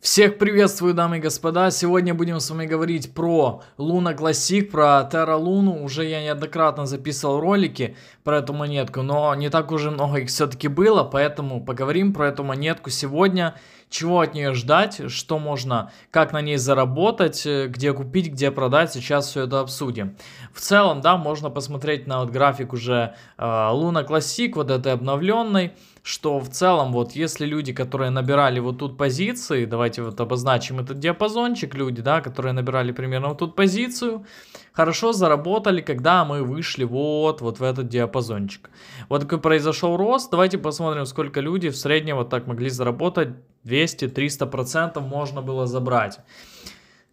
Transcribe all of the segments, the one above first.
Всех приветствую, дамы и господа. Сегодня будем с вами говорить про Луна Классик, про Терра Луну. Уже я неоднократно записывал ролики про эту монетку, но не так уже много их все-таки было, поэтому поговорим про эту монетку сегодня чего от нее ждать, что можно, как на ней заработать, э, где купить, где продать, сейчас все это обсудим. В целом, да, можно посмотреть на вот график уже э, Luna Classic, вот этой обновленной, что в целом вот если люди, которые набирали вот тут позиции, давайте вот обозначим этот диапазончик, люди, да, которые набирали примерно вот тут позицию, хорошо заработали, когда мы вышли вот, вот в этот диапазончик. Вот такой произошел рост, давайте посмотрим, сколько люди в среднем вот так могли заработать 200-300% можно было забрать.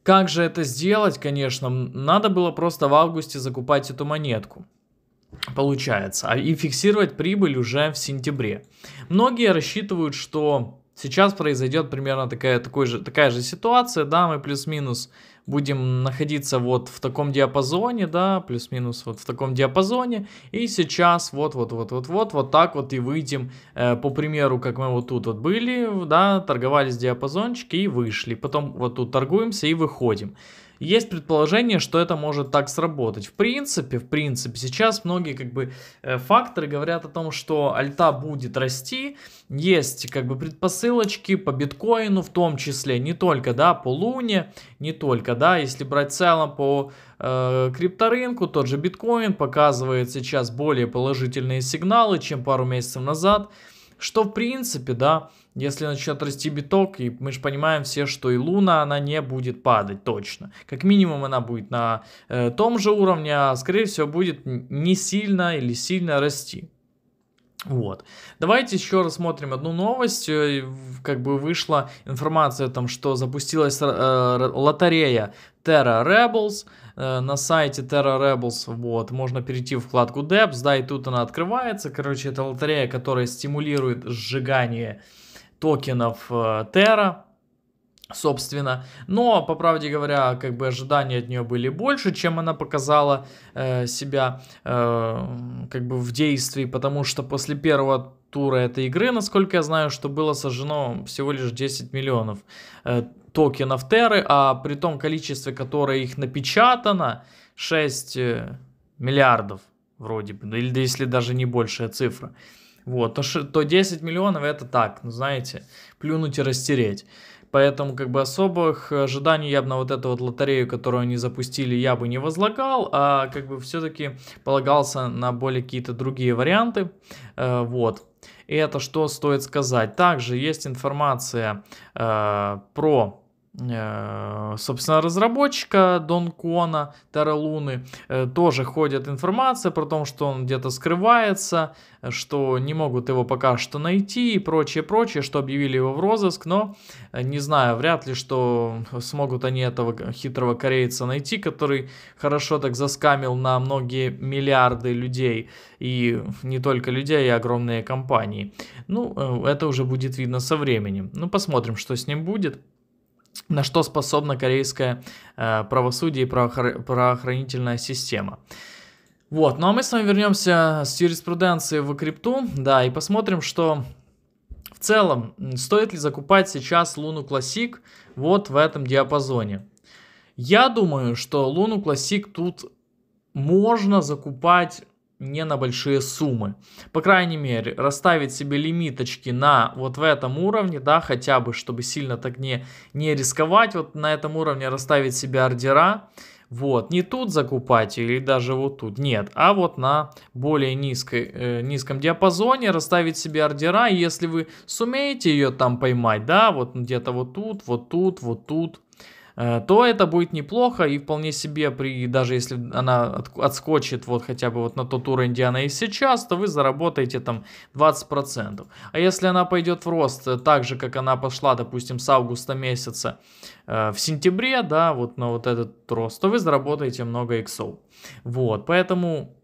Как же это сделать, конечно, надо было просто в августе закупать эту монетку. Получается. А и фиксировать прибыль уже в сентябре. Многие рассчитывают, что Сейчас произойдет примерно такая, такой же, такая же ситуация, да, мы плюс-минус будем находиться вот в таком диапазоне, да, плюс-минус вот в таком диапазоне, и сейчас вот-вот-вот-вот-вот вот так вот и выйдем, э, по примеру, как мы вот тут вот были, да, торговались диапазончики и вышли, потом вот тут торгуемся и выходим. Есть предположение, что это может так сработать. В принципе, в принципе, сейчас многие как бы э, факторы говорят о том, что альта будет расти. Есть как бы предпосылочки по биткоину в том числе, не только, да, по луне, не только, да, если брать целом по э, крипторынку, тот же биткоин показывает сейчас более положительные сигналы, чем пару месяцев назад. Что в принципе, да, если начнет расти биток, и мы же понимаем все, что и луна, она не будет падать точно. Как минимум она будет на э, том же уровне, а скорее всего будет не сильно или сильно расти. Вот. Давайте еще рассмотрим одну новость. Э, как бы вышла информация о том, что запустилась э, лотерея Terra Rebels. Э, на сайте Terra Rebels вот, можно перейти в вкладку Debs, да, и тут она открывается. Короче, это лотерея, которая стимулирует сжигание токенов э, Terra собственно. Но, по правде говоря, как бы ожидания от нее были больше, чем она показала э, себя э, как бы в действии, потому что после первого тура этой игры, насколько я знаю, что было сожжено всего лишь 10 миллионов э, токенов Терры, а при том количестве, которое их напечатано, 6 э, миллиардов вроде бы, или если даже не большая цифра. Вот, то, то 10 миллионов это так, ну знаете, плюнуть и растереть. Поэтому как бы особых ожиданий я бы на вот эту вот лотерею, которую они запустили, я бы не возлагал, а как бы все-таки полагался на более какие-то другие варианты. Э, вот. И это что стоит сказать. Также есть информация э, про Э, собственно, разработчика Дон Куона Таралуны э, тоже ходит информация про то, что он где-то скрывается, что не могут его пока что найти и прочее, прочее, что объявили его в розыск, но э, не знаю, вряд ли, что смогут они этого хитрого корейца найти, который хорошо так заскамил на многие миллиарды людей и не только людей, а и огромные компании. Ну, это уже будет видно со временем. Ну, посмотрим, что с ним будет на что способна корейская э, правосудие и правоохранительная система. Вот, ну а мы с вами вернемся с юриспруденции в крипту, да, и посмотрим, что в целом, стоит ли закупать сейчас Луну Классик вот в этом диапазоне. Я думаю, что Луну Классик тут можно закупать не на большие суммы. По крайней мере, расставить себе лимиточки на вот в этом уровне, да, хотя бы, чтобы сильно так не, не рисковать, вот на этом уровне расставить себе ордера, вот, не тут закупать или даже вот тут, нет, а вот на более низкой, э, низком диапазоне расставить себе ордера, если вы сумеете ее там поймать, да, вот где-то вот тут, вот тут, вот тут, Э, то это будет неплохо и вполне себе при, даже если она отскочит вот хотя бы вот на тот уровень, где она и сейчас, то вы заработаете там 20%. А если она пойдет в рост э, так же, как она пошла, допустим, с августа месяца э, в сентябре, да, вот на вот этот рост, то вы заработаете много иксов. Вот, поэтому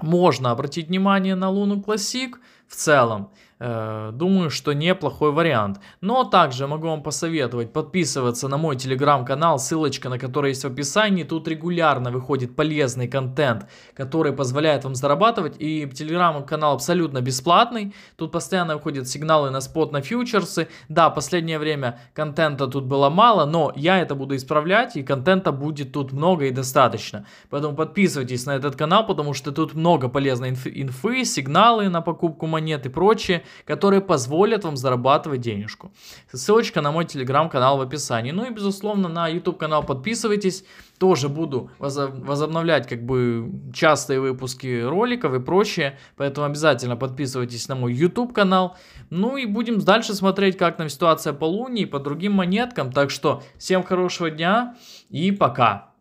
можно обратить внимание на Луну классик в целом. Э, думаю, что неплохой вариант. Но также могу вам посоветовать подписываться на мой телеграм-канал, ссылочка на который есть в описании. Тут регулярно выходит полезный контент, который позволяет вам зарабатывать. И телеграм-канал абсолютно бесплатный. Тут постоянно выходят сигналы на спот, на фьючерсы. Да, последнее время контента тут было мало, но я это буду исправлять, и контента будет тут много и достаточно. Поэтому подписывайтесь на этот канал, потому что тут много полезной инф инфы, сигналы на покупку монет и прочее которые позволят вам зарабатывать денежку. Ссылочка на мой телеграм-канал в описании. Ну и, безусловно, на YouTube-канал подписывайтесь. Тоже буду возобновлять как бы частые выпуски роликов и прочее. Поэтому обязательно подписывайтесь на мой YouTube-канал. Ну и будем дальше смотреть, как нам ситуация по Луне и по другим монеткам. Так что всем хорошего дня и пока!